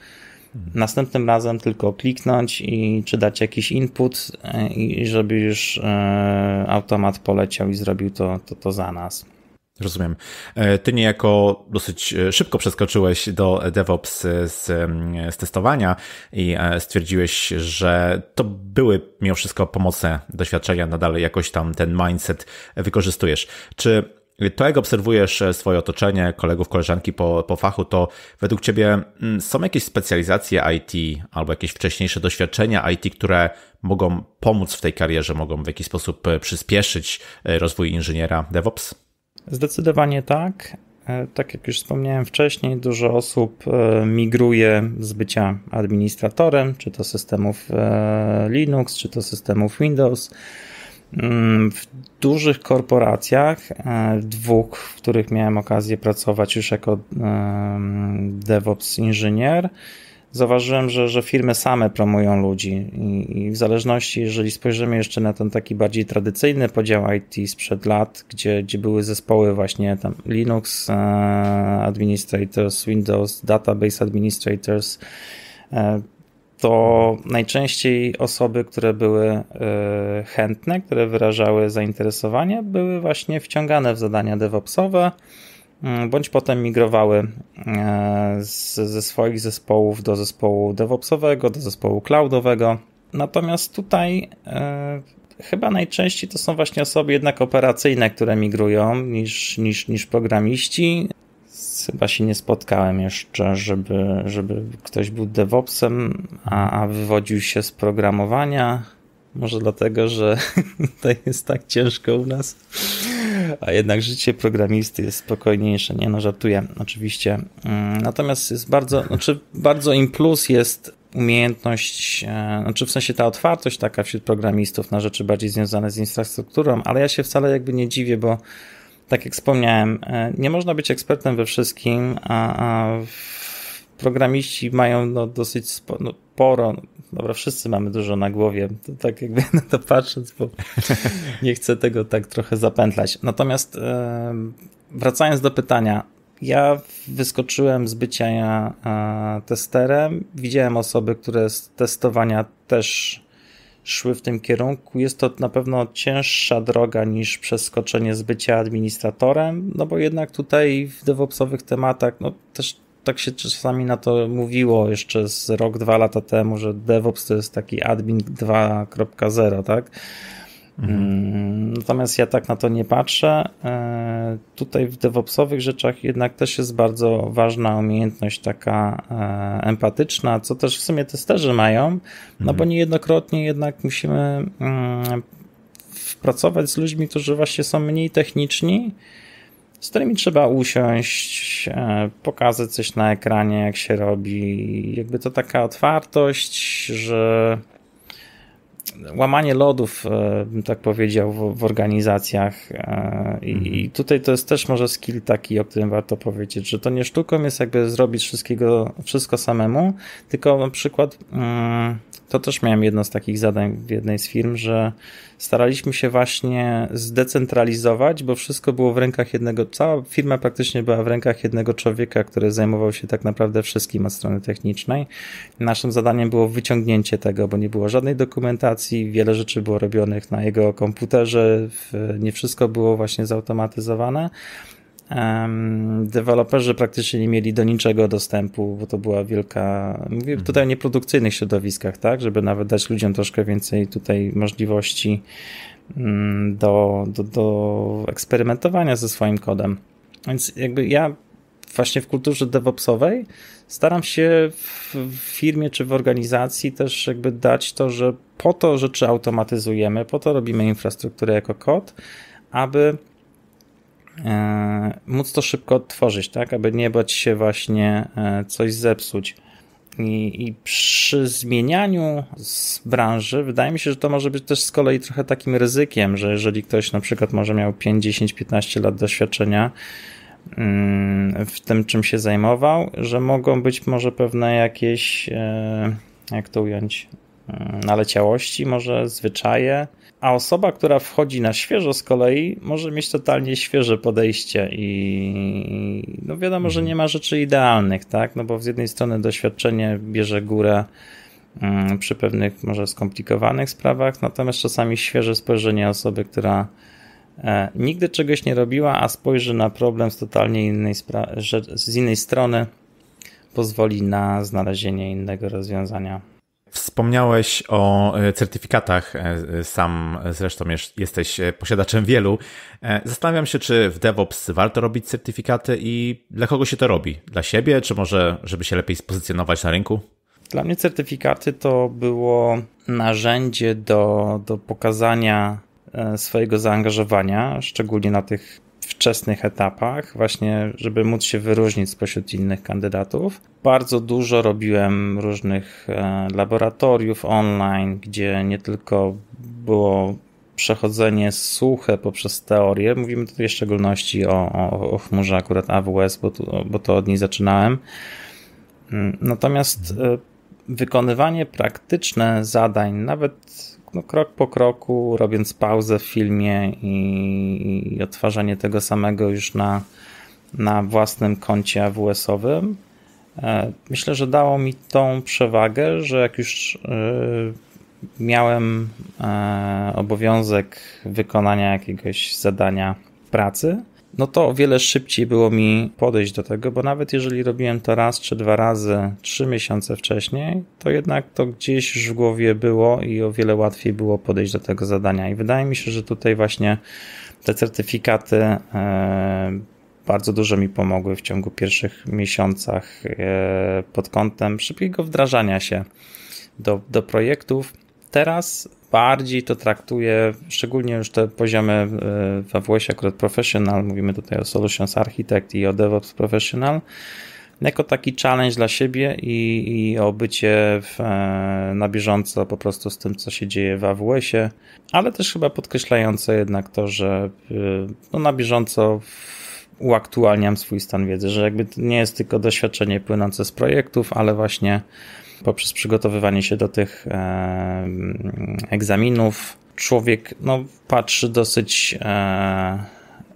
Następnym razem tylko kliknąć i czy dać jakiś input, e, i żeby już e, automat poleciał i zrobił to, to, to za nas. Rozumiem. E, ty niejako dosyć e, szybko przeskoczyłeś do DevOps e, z, z testowania i stwierdziłeś, że to były mimo wszystko pomocne doświadczenia, nadal jakoś tam ten mindset wykorzystujesz. Czy to jak obserwujesz swoje otoczenie, kolegów, koleżanki po, po fachu, to według Ciebie mm, są jakieś specjalizacje IT albo jakieś wcześniejsze doświadczenia IT, które mogą pomóc w tej karierze, mogą w jakiś sposób przyspieszyć rozwój inżyniera DevOps? Zdecydowanie tak. E, tak jak już wspomniałem wcześniej, dużo osób e, migruje z bycia administratorem, czy to systemów e, Linux, czy to systemów Windows. Mm, w dużych korporacjach, dwóch, w których miałem okazję pracować już jako DevOps inżynier, zauważyłem, że, że firmy same promują ludzi I, i w zależności, jeżeli spojrzymy jeszcze na ten taki bardziej tradycyjny podział IT sprzed lat, gdzie, gdzie były zespoły właśnie tam Linux e, Administrators, Windows, Database Administrators, e, to najczęściej osoby, które były e, chętne, które wyrażały zainteresowanie, były właśnie wciągane w zadania DevOpsowe, Mm, bądź potem migrowały e, z, ze swoich zespołów do zespołu DevOpsowego, do zespołu cloudowego. Natomiast tutaj e, chyba najczęściej to są właśnie osoby jednak operacyjne, które migrują niż, niż, niż programiści. Chyba się nie spotkałem jeszcze, żeby, żeby ktoś był DevOpsem, a, a wywodził się z programowania. Może dlatego, że to jest tak ciężko u nas. A jednak życie programisty jest spokojniejsze. Nie no, żartuję, oczywiście. Mm, natomiast jest bardzo, znaczy bardzo im plus jest umiejętność, e, znaczy w sensie ta otwartość taka wśród programistów na rzeczy bardziej związane z infrastrukturą, ale ja się wcale jakby nie dziwię, bo tak jak wspomniałem, e, nie można być ekspertem we wszystkim, a, a programiści mają no, dosyć no, sporo, no, dobra, wszyscy mamy dużo na głowie, to tak jakby na to patrząc, bo nie chcę tego tak trochę zapętlać. Natomiast e, wracając do pytania, ja wyskoczyłem z bycia e, testerem, widziałem osoby, które z testowania też szły w tym kierunku. Jest to na pewno cięższa droga niż przeskoczenie z bycia administratorem, no bo jednak tutaj w DevOpsowych tematach no, też tak się czasami na to mówiło jeszcze z rok, dwa lata temu, że DevOps to jest taki admin 2.0, tak? Mhm. Mm, natomiast ja tak na to nie patrzę. E, tutaj w DevOpsowych rzeczach jednak też jest bardzo ważna umiejętność taka e, empatyczna, co też w sumie testerzy mają, no mhm. bo niejednokrotnie jednak musimy mm, pracować z ludźmi, którzy właśnie są mniej techniczni, z którymi trzeba usiąść, e, pokazać coś na ekranie, jak się robi. Jakby to taka otwartość, że łamanie lodów, e, bym tak powiedział, w, organizacjach. E, I, mhm. I tutaj to jest też może skill taki, o którym warto powiedzieć, że to nie sztuką jest jakby zrobić wszystkiego, wszystko samemu, tylko na przykład. Yy, to też miałem jedno z takich zadań w jednej z firm, że staraliśmy się właśnie zdecentralizować, bo wszystko było w rękach jednego, cała firma praktycznie była w rękach jednego człowieka, który zajmował się tak naprawdę wszystkim od strony technicznej. Naszym zadaniem było wyciągnięcie tego, bo nie było żadnej dokumentacji, wiele rzeczy było robionych na jego komputerze, nie wszystko było właśnie zautomatyzowane. Um, deweloperzy praktycznie nie mieli do niczego dostępu, bo to była wielka. Mówię mhm. tutaj o nieprodukcyjnych środowiskach, tak? Żeby nawet dać ludziom troszkę więcej tutaj możliwości um, do, do, do eksperymentowania ze swoim kodem. Więc jakby ja właśnie w kulturze DevOpsowej staram się w firmie czy w organizacji też jakby dać to, że po to rzeczy automatyzujemy, po to robimy infrastrukturę jako kod, aby E, móc to szybko odtworzyć, tak, aby nie bać się właśnie e, coś zepsuć. I, I, przy zmienianiu z branży, wydaje mi się, że to może być też z kolei trochę takim ryzykiem, że jeżeli ktoś na przykład może miał 5, 10, 15 lat doświadczenia mm, w tym, czym się zajmował, że mogą być może pewne jakieś, e, jak to ująć, naleciałości, może zwyczaje, a osoba, która wchodzi na świeżo z kolei, może mieć totalnie świeże podejście i no wiadomo, że mhm. nie ma rzeczy idealnych, tak? No bo z jednej strony doświadczenie bierze górę mm, przy pewnych może skomplikowanych sprawach, natomiast czasami świeże spojrzenie osoby, która e, nigdy czegoś nie robiła, a spojrzy na problem z totalnie innej z innej strony, pozwoli na znalezienie innego rozwiązania. Wspomniałeś o e, certyfikatach, e, e, sam zresztą jesteś posiadaczem wielu. Zastanawiam się, czy w DevOps warto robić certyfikaty i dla kogo się to robi? Dla siebie, czy może, żeby się lepiej spozycjonować na rynku? Dla mnie certyfikaty to było narzędzie do, do pokazania swojego zaangażowania, szczególnie na tych wczesnych etapach, właśnie, żeby móc się wyróżnić spośród innych kandydatów. Bardzo dużo robiłem różnych e, laboratoriów online, gdzie nie tylko było przechodzenie suche poprzez teorię. Mówimy tutaj w szczególności o, o, o chmurze akurat AWS, bo, tu, bo to od niej zaczynałem. Mm, natomiast e, wykonywanie praktyczne zadań, nawet no, krok po kroku, robiąc pauzę w filmie i, i odtwarzanie tego samego już na, na własnym koncie AWS-owym. E, myślę, że dało mi tą przewagę, że jak już e, miałem e, obowiązek wykonania jakiegoś zadania pracy, no to o wiele szybciej było mi podejść do tego, bo nawet jeżeli robiłem to raz czy dwa razy trzy miesiące wcześniej, to jednak to gdzieś już w głowie było i o wiele łatwiej było podejść do tego zadania. I wydaje mi się, że tutaj właśnie te certyfikaty e, bardzo dużo mi pomogły w ciągu pierwszych miesiącach e, pod kątem szybkiego wdrażania się do, do projektów. Teraz bardziej to traktuję, szczególnie już te poziomy e, w AWS akurat Professional, mówimy tutaj o Solutions Architect i o DevOps Professional, jako taki challenge dla siebie i, i o bycie w, e, na bieżąco po prostu z tym, co się dzieje w AWS-ie, ale też chyba podkreślające jednak to, że e, no, na bieżąco w, uaktualniam swój stan wiedzy, że jakby to nie jest tylko doświadczenie płynące z projektów, ale właśnie poprzez przygotowywanie się do tych e, egzaminów człowiek no, patrzy dosyć e,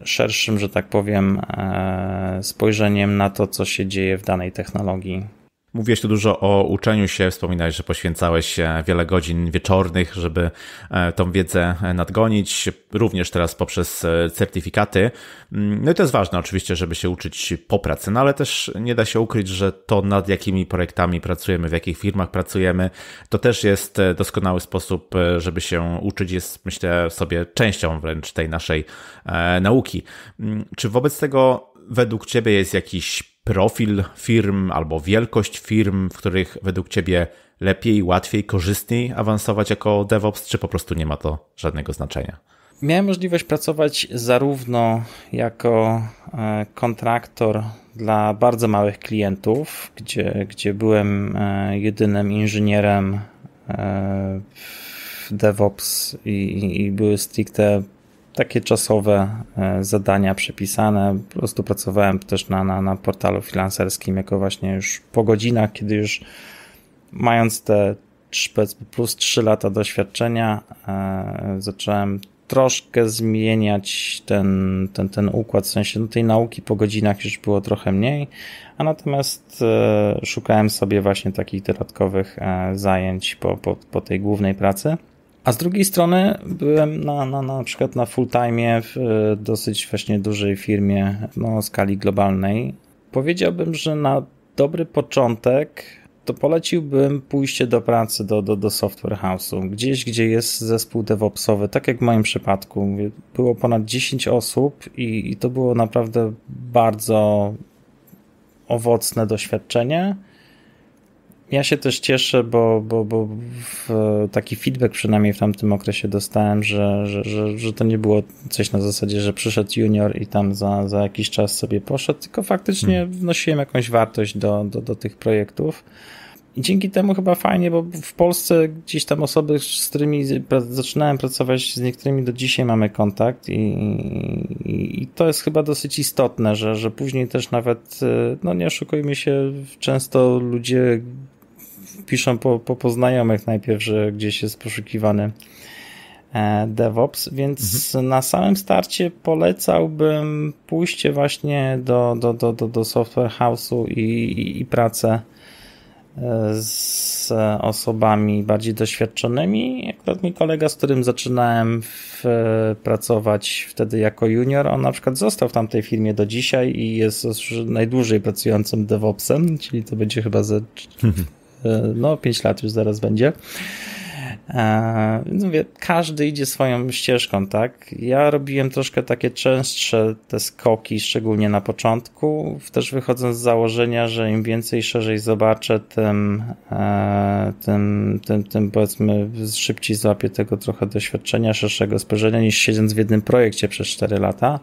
szerszym, że tak powiem, e, spojrzeniem na to, co się dzieje w danej technologii. Mówiłeś tu dużo o uczeniu się, wspominałeś, że poświęcałeś wiele godzin wieczornych, żeby e, tą wiedzę e, nadgonić, również teraz poprzez e, certyfikaty. Mm, no i to jest ważne oczywiście, żeby się uczyć po pracy, no ale też nie da się ukryć, że to nad jakimi projektami pracujemy, w jakich firmach pracujemy, to też jest doskonały sposób, żeby się uczyć, jest myślę sobie częścią wręcz tej naszej nauki. Mm, czy wobec tego według Ciebie jest jakiś profil firm albo wielkość firm, w których według Ciebie lepiej, łatwiej, korzystniej awansować jako DevOps, czy po prostu nie ma to żadnego znaczenia? Miałem możliwość pracować zarówno jako e, kontraktor dla bardzo małych klientów, gdzie, gdzie byłem e, jedynym inżynierem e, DevOps i, i były stricte takie czasowe e, zadania przepisane. Po prostu pracowałem też na, na, na portalu freelancerskim jako właśnie już po godzinach, kiedy już mając te plus 3 lata doświadczenia e, zacząłem troszkę zmieniać ten, ten, ten układ, w sensie no, tej nauki po godzinach już było trochę mniej, a natomiast e, szukałem sobie właśnie takich dodatkowych zajęć po, po, po tej głównej pracy. A z drugiej strony byłem na, na, na przykład na full-time w e, dosyć właśnie dużej firmie no, skali globalnej. Powiedziałbym, że na dobry początek to poleciłbym pójście do pracy, do, do, do software house'u, gdzieś, gdzie jest zespół DevOpsowy, tak jak w moim przypadku. Było ponad 10 osób i, i to było naprawdę bardzo owocne doświadczenie ja się też cieszę, bo, bo, bo taki feedback przynajmniej w tamtym okresie dostałem, że, że, że, że, to nie było coś na zasadzie, że przyszedł junior i tam za, za jakiś czas sobie poszedł, tylko faktycznie hmm. wnosiłem jakąś wartość do, do, do tych projektów. I dzięki temu chyba fajnie, bo w Polsce gdzieś tam osoby, z którymi zaczynałem pracować, z niektórymi do dzisiaj mamy kontakt i, i, i, to jest chyba dosyć istotne, że, że później też nawet, y, no nie oszukujmy się, często ludzie piszą po, po, po znajomych najpierw, że gdzieś jest poszukiwany e, DevOps, więc mhm. na samym starcie polecałbym pójście właśnie do, do, do, do, do software house'u i, i, i pracę e, z osobami bardziej doświadczonymi. Akurat mój kolega, z którym zaczynałem w, pracować wtedy jako junior, on na przykład został w tamtej firmie do dzisiaj i jest najdłużej pracującym DevOpsem, czyli to będzie chyba ze mhm. E, no 5 lat już zaraz będzie. E, więc mówię, każdy idzie swoją ścieżką, tak? Ja robiłem troszkę takie częstsze te skoki, szczególnie na początku, też wychodząc z założenia, że im więcej szerzej zobaczę, tym, e, tym, tym, tym powiedzmy szybciej złapię tego trochę doświadczenia, szerszego spojrzenia niż siedząc w jednym projekcie przez 4 lata.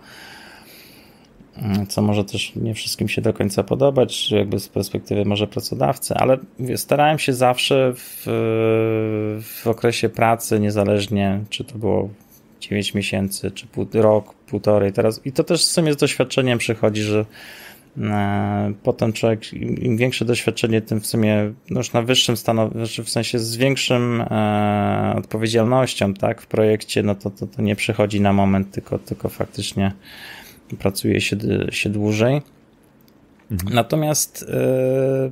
Mm, co może też nie wszystkim się do końca podobać, czy jakby z perspektywy może pracodawcy, ale starałem się zawsze w, w okresie pracy, niezależnie czy to było 9 miesięcy, czy pół, rok, półtorej teraz. I to też w sumie z doświadczeniem przychodzi, że e, potem człowiek, im, im, większe doświadczenie, tym w sumie no już na wyższym stanowisku, znaczy w sensie z większym e, odpowiedzialnością, tak, w projekcie, no to, to, to nie przychodzi na moment, tylko, tylko faktycznie pracuje się, się dłużej. Mhm. Natomiast e,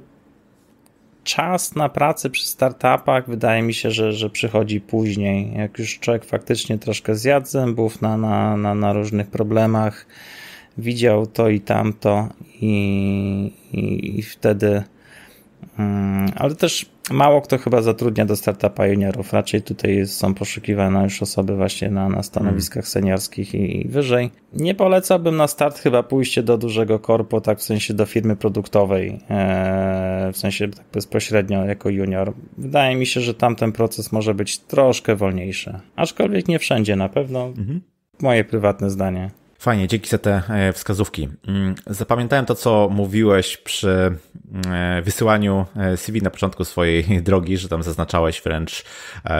czas na pracę przy startupach wydaje mi się, że, że przychodzi później. Jak już człowiek faktycznie troszkę zjadł zębów na, na, na, na różnych problemach, widział to i tamto i, i, i wtedy. Mm, ale też mało kto chyba zatrudnia do startupa juniorów. Raczej tutaj są poszukiwane już osoby właśnie na, na stanowiskach hmm. seniorskich i, i wyżej. Nie polecałbym na start chyba pójście do dużego korpo, tak w sensie do firmy produktowej, e, w sensie tak bezpośrednio jako junior. Wydaje mi się, że tamten proces może być troszkę wolniejszy. Aczkolwiek nie wszędzie na pewno. Mhm. Moje prywatne zdanie. Fajnie, dzięki za te e, wskazówki. Mm, zapamiętałem to, co mówiłeś przy mm, e, wysyłaniu e, CV na początku swojej drogi, że tam zaznaczałeś wręcz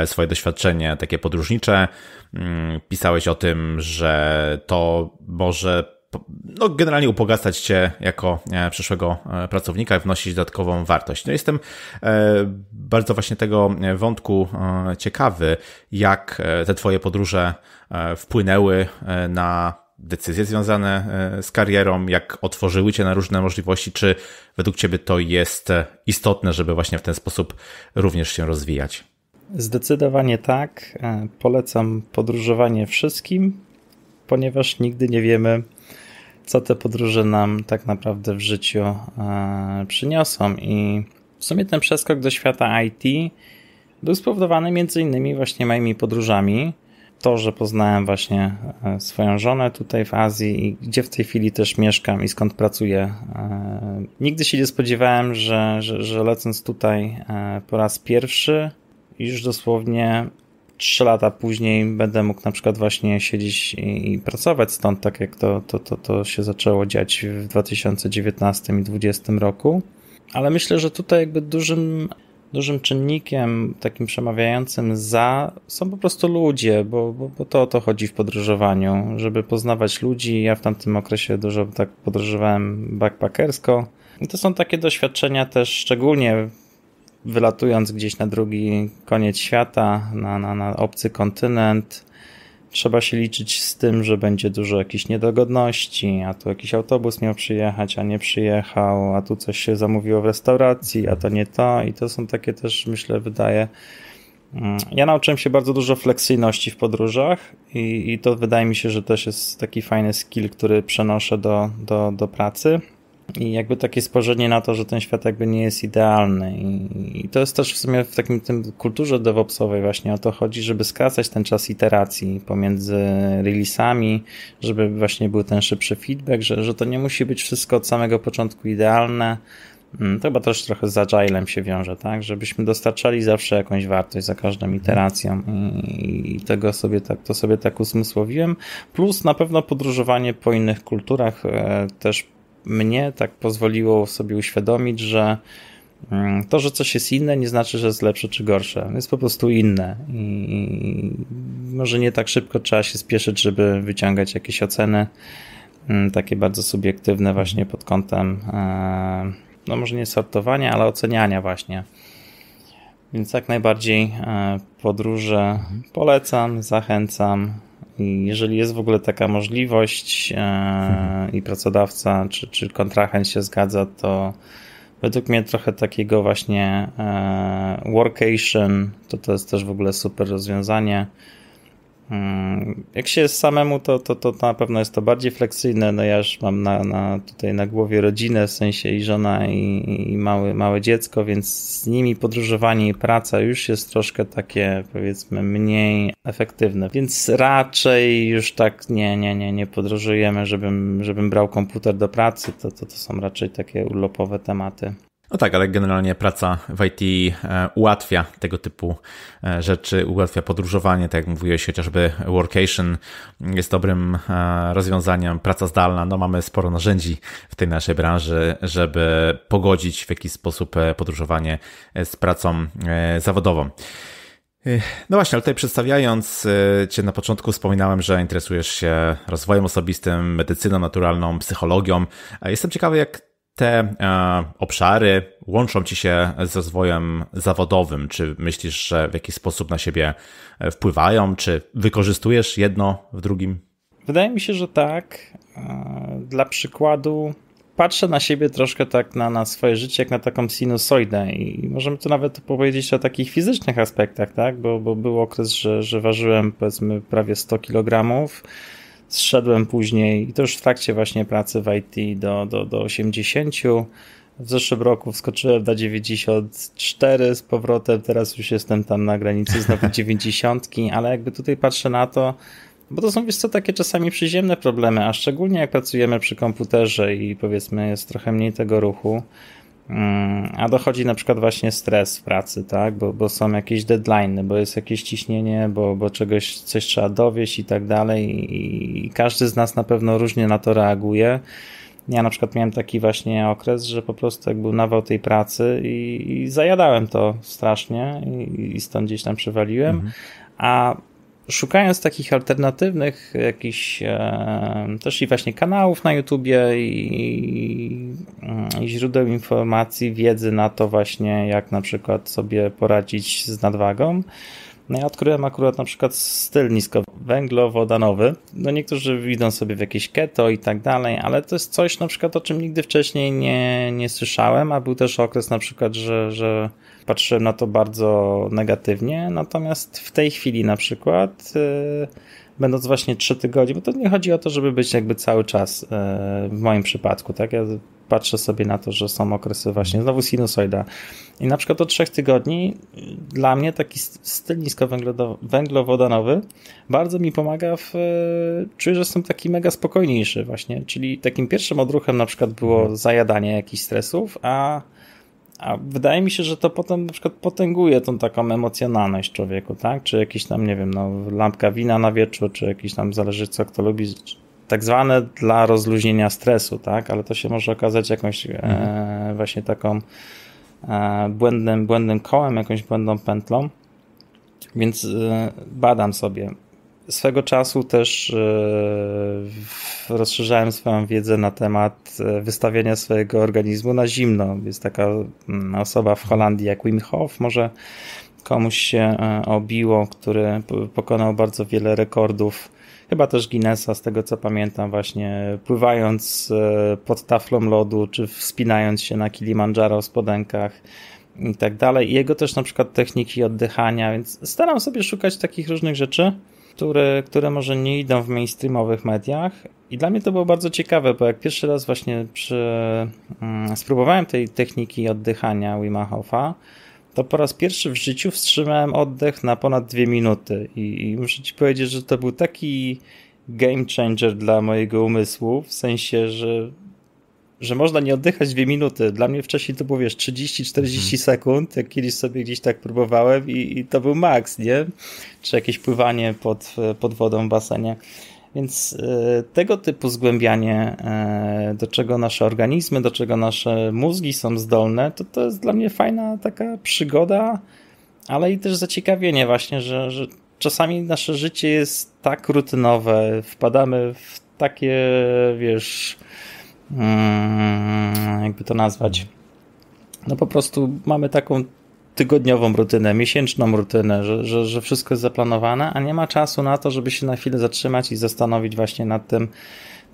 swoje doświadczenie takie podróżnicze. Mm, pisałeś o tym, że to może no, generalnie upogastać cię jako przyszłego pracownika i wnosić dodatkową wartość. No, jestem bardzo właśnie tego wątku ciekawy, jak te twoje podróże wpłynęły na decyzje związane e, z karierą, jak otworzyły cię na różne możliwości, czy według ciebie to jest e, istotne, żeby właśnie w ten sposób również się rozwijać? Zdecydowanie tak. E, polecam podróżowanie wszystkim, ponieważ nigdy nie wiemy, co te podróże nam tak naprawdę w życiu przyniosą. I w sumie ten przeskok do świata IT był spowodowany między innymi właśnie moimi podróżami to, że poznałem właśnie e, swoją żonę tutaj w Azji i gdzie w tej chwili też mieszkam i skąd pracuję. E, nigdy się nie spodziewałem, że, że, że lecąc tutaj e, po raz pierwszy, już dosłownie trzy lata później będę mógł na przykład właśnie siedzieć i, i pracować stąd, tak jak to, to, to, to się zaczęło dziać w 2019 i 2020 roku. Ale myślę, że tutaj jakby dużym dużym czynnikiem takim przemawiającym za są po prostu ludzie, bo, bo, bo, to o to chodzi w podróżowaniu, żeby poznawać ludzi. Ja w tamtym okresie dużo tak podróżowałem backpackersko. I to są takie doświadczenia też szczególnie wylatując gdzieś na drugi koniec świata, na, na, na obcy kontynent, trzeba się liczyć z tym, że będzie dużo jakichś niedogodności, a tu jakiś autobus miał przyjechać, a nie przyjechał, a tu coś się zamówiło w restauracji, a to nie to i to są takie też, myślę, wydaje. Mm, ja nauczyłem się bardzo dużo fleksyjności w podróżach i, i to wydaje mi się, że też jest taki fajny skill, który przenoszę do, do, do pracy. I jakby takie spojrzenie na to, że ten świat jakby nie jest idealny. I, i to jest też w sumie w takim tym kulturze DevOpsowej właśnie o to chodzi, żeby skracać ten czas iteracji pomiędzy releasami, żeby właśnie był ten szybszy feedback, że, że to nie musi być wszystko od samego początku idealne. Mm, to chyba też trochę z Agilem się wiąże, tak? Żebyśmy dostarczali zawsze jakąś wartość za każdą mhm. iteracją i tego sobie tak, to sobie tak usmysłowiłem. Plus na pewno podróżowanie po innych kulturach e, też mnie tak pozwoliło sobie uświadomić, że mm, to, że coś jest inne, nie znaczy, że jest lepsze czy gorsze. Jest po prostu inne. I może nie tak szybko trzeba się spieszyć, żeby wyciągać jakieś oceny, mm, takie bardzo subiektywne, właśnie pod kątem, e, no może nie sortowania, ale oceniania, właśnie. Więc jak najbardziej e, podróże polecam, zachęcam. I jeżeli jest w ogóle taka możliwość e, mhm. i pracodawca czy, czy kontrahent się zgadza, to według mnie trochę takiego właśnie e, workation, to to jest też w ogóle super rozwiązanie Mm, jak się jest samemu, to, to, to, na pewno jest to bardziej flexyjne. No ja już mam na, na, tutaj na głowie rodzinę, w sensie i żona, i, i małe, małe dziecko, więc z nimi podróżowanie i praca już jest troszkę takie, powiedzmy, mniej efektywne. Więc raczej już tak nie, nie, nie, nie podróżujemy, żebym, żebym brał komputer do pracy. To, to, to są raczej takie urlopowe tematy. No tak, ale generalnie praca w IT e, ułatwia tego typu e, rzeczy, ułatwia podróżowanie, tak jak mówiłeś, chociażby workation jest dobrym e, rozwiązaniem, praca zdalna, no mamy sporo narzędzi w tej naszej branży, żeby pogodzić w jakiś sposób podróżowanie z pracą zawodową. No właśnie, ale tutaj przedstawiając Cię na początku wspominałem, że interesujesz się rozwojem osobistym, medycyną naturalną, psychologią. Jestem ciekawy, jak te e, obszary łączą ci się z rozwojem zawodowym? Czy myślisz, że w jakiś sposób na siebie e, wpływają? Czy wykorzystujesz jedno w drugim? Wydaje mi się, że tak. E, dla przykładu, patrzę na siebie troszkę tak na, na swoje życie, jak na taką sinusoidę i możemy tu nawet powiedzieć o takich fizycznych aspektach, tak? Bo, bo był okres, że, że ważyłem powiedzmy prawie 100 kilogramów zszedłem później i to już w trakcie właśnie pracy w IT do, do, do 80. W zeszłym roku wskoczyłem na 94 z powrotem, teraz już jestem tam na granicy znowu 90, ale jakby tutaj patrzę na to, bo to są wiesz co, takie czasami przyziemne problemy, a szczególnie jak pracujemy przy komputerze i powiedzmy jest trochę mniej tego ruchu, Mm, a dochodzi na przykład właśnie stres w pracy, tak? Bo, bo są jakieś deadlines, bo jest jakieś ciśnienie, bo, bo czegoś coś trzeba dowieść i tak dalej. I, I każdy z nas na pewno różnie na to reaguje. Ja na przykład miałem taki właśnie okres, że po prostu jak był nawał tej pracy i, i zajadałem to strasznie i, i stąd gdzieś tam przewaliłem. Mhm. A szukając takich alternatywnych jakichś e, też i właśnie kanałów na YouTubie i, i, źródeł informacji, wiedzy na to właśnie, jak na przykład sobie poradzić z nadwagą. No ja odkryłem akurat na przykład styl niskowęglowodanowy. No niektórzy widzą sobie w jakieś keto i tak dalej, ale to jest coś na przykład o czym nigdy wcześniej nie, nie słyszałem, a był też okres na przykład, że, że patrzyłem na to bardzo negatywnie, natomiast w tej chwili na przykład y, będąc właśnie 3 tygodnie, bo to nie chodzi o to, żeby być jakby cały czas y, w moim przypadku, tak? Ja patrzę sobie na to, że są okresy właśnie znowu sinusoida i na przykład od 3 tygodni y, dla mnie taki styl niskowęglowodanowy bardzo mi pomaga w... czuję, że jestem taki mega spokojniejszy właśnie, czyli takim pierwszym odruchem na przykład było mhm. zajadanie jakichś stresów, a a wydaje mi się, że to potem na przykład potęguje tą taką emocjonalność człowieku, tak? Czy jakiś tam, nie wiem, no, lampka wina na wieczór, czy jakiś tam, zależy co kto lubi, tak zwane dla rozluźnienia stresu, tak? Ale to się może okazać jakąś e, mhm. e, właśnie taką e, błędnym, błędnym kołem, jakąś błędną pętlą. Więc e, badam sobie swego czasu też e, rozszerzałem swoją wiedzę na temat e, wystawiania swojego organizmu na zimno. Jest taka mm, osoba w Holandii jak Wim Hof, może komuś się e, obiło, który pokonał bardzo wiele rekordów, chyba też Guinnessa, z tego co pamiętam, właśnie pływając pod taflą lodu, czy wspinając się na Kilimandżaro w spodenkach i tak dalej. I jego też na przykład techniki oddychania, więc staram sobie szukać takich różnych rzeczy które, które może nie idą w mainstreamowych mediach. I dla mnie to było bardzo ciekawe, bo jak pierwszy raz właśnie przy, mm, spróbowałem tej techniki oddychania Wima Hofa, to po raz pierwszy w życiu wstrzymałem oddech na ponad dwie minuty. I, I, muszę ci powiedzieć, że to był taki game changer dla mojego umysłu, w sensie, że że można nie oddychać dwie minuty. Dla mnie wcześniej to było, wiesz, 30-40 mhm. sekund, jak kiedyś sobie gdzieś tak próbowałem i, i, to był maks, nie? Czy jakieś pływanie pod, pod wodą w basenie. Więc y, tego typu zgłębianie, y, do czego nasze organizmy, do czego nasze mózgi są zdolne, to, to jest dla mnie fajna taka przygoda, ale i też zaciekawienie właśnie, że, że czasami nasze życie jest tak rutynowe, wpadamy w takie, wiesz, Mm, jakby to nazwać. No po prostu mamy taką tygodniową rutynę, miesięczną rutynę, że, że, że wszystko jest zaplanowane, a nie ma czasu na to, żeby się na chwilę zatrzymać i zastanowić właśnie nad tym,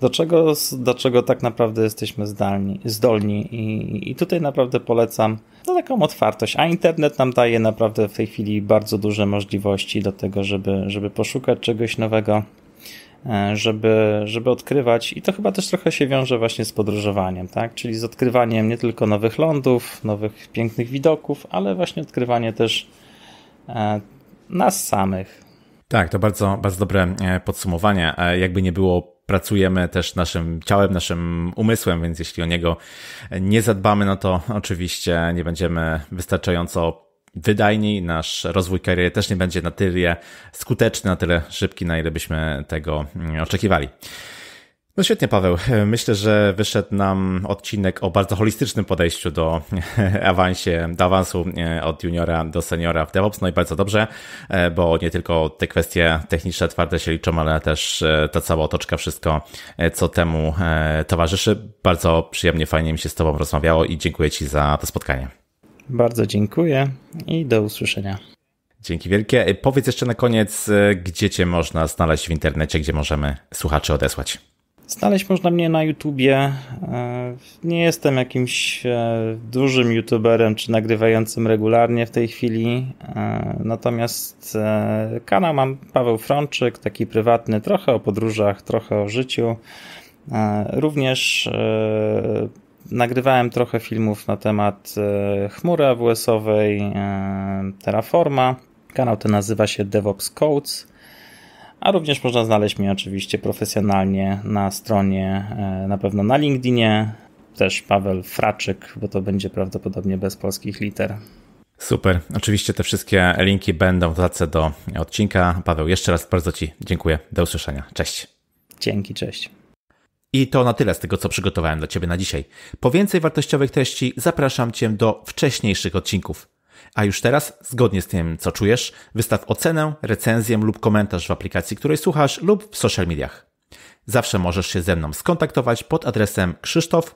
do czego, do czego tak naprawdę jesteśmy zdalni, zdolni. I, I tutaj naprawdę polecam no, taką otwartość. A internet nam daje naprawdę w tej chwili bardzo duże możliwości do tego, żeby, żeby poszukać czegoś nowego, E, żeby, żeby odkrywać i to chyba też trochę się wiąże właśnie z podróżowaniem, tak? Czyli z odkrywaniem nie tylko nowych lądów, nowych pięknych widoków, ale właśnie odkrywanie też e, nas samych. Tak, to bardzo, bardzo dobre e, podsumowanie. Jakby nie było, pracujemy też naszym ciałem, naszym umysłem, więc jeśli o niego nie zadbamy, no to oczywiście nie będziemy wystarczająco wydajniej, nasz rozwój kariery też nie będzie na tyle skuteczny, na tyle szybki, na ile byśmy tego mm, oczekiwali. No świetnie, Paweł. Myślę, że wyszedł nam odcinek o bardzo holistycznym podejściu do awansie, do awansu e, od juniora do seniora w DevOps. No i bardzo dobrze, e, bo nie tylko te kwestie techniczne twarde się liczą, ale też e, ta cała otoczka, wszystko, co temu towarzyszy. Bardzo przyjemnie, fajnie mi się z Tobą rozmawiało i dziękuję Ci za to spotkanie. Bardzo dziękuję i do usłyszenia. Dzięki wielkie. Y, powiedz jeszcze na koniec, y, gdzie Cię można znaleźć w internecie, gdzie możemy słuchaczy odesłać. Znaleźć można mnie na YouTubie. E, nie jestem jakimś e, dużym YouTuberem czy nagrywającym regularnie w tej chwili. E, natomiast kanał mam Paweł Frączyk, taki prywatny, trochę o podróżach, trochę o życiu. Również Nagrywałem trochę filmów na temat e, chmury AWS-owej, e, Terraforma. Kanał ten nazywa się DevOps Codes, a również można znaleźć mnie oczywiście profesjonalnie na stronie, e, na pewno na LinkedInie, też Paweł Fraczyk, bo to będzie prawdopodobnie bez polskich liter. Super. Oczywiście te wszystkie linki będą w dodatce do odcinka. Paweł, jeszcze raz bardzo Ci dziękuję. Do usłyszenia. Cześć. Dzięki, cześć. I to na tyle z tego, co przygotowałem dla Ciebie na dzisiaj. Po więcej wartościowych treści zapraszam Cię do wcześniejszych odcinków. A już teraz, zgodnie z tym, co czujesz, wystaw ocenę, recenzję lub komentarz w aplikacji, której słuchasz lub w social mediach. Zawsze możesz się ze mną skontaktować pod adresem krzysztof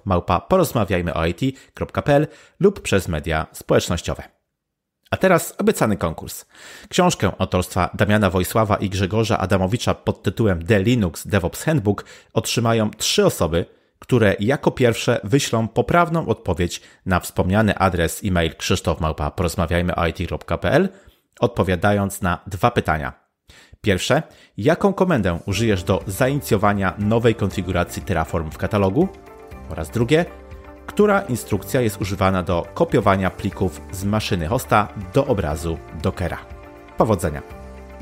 lub przez media społecznościowe. A teraz obiecany konkurs. Książkę autorstwa Damiana Wojsława i Grzegorza Adamowicza pod tytułem The Linux DevOps Handbook otrzymają trzy osoby, które jako pierwsze wyślą poprawną odpowiedź na wspomniany adres e-mail krzysztofmałpa odpowiadając na dwa pytania. Pierwsze, jaką komendę użyjesz do zainicjowania nowej konfiguracji Terraform w katalogu? Oraz drugie, która instrukcja jest używana do kopiowania plików z maszyny hosta do obrazu Dockera. Powodzenia!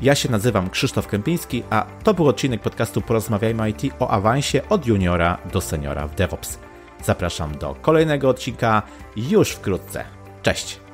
Ja się nazywam Krzysztof Kępiński, a to był odcinek podcastu Porozmawiajmy IT o awansie od juniora do seniora w DevOps. Zapraszam do kolejnego odcinka już wkrótce. Cześć!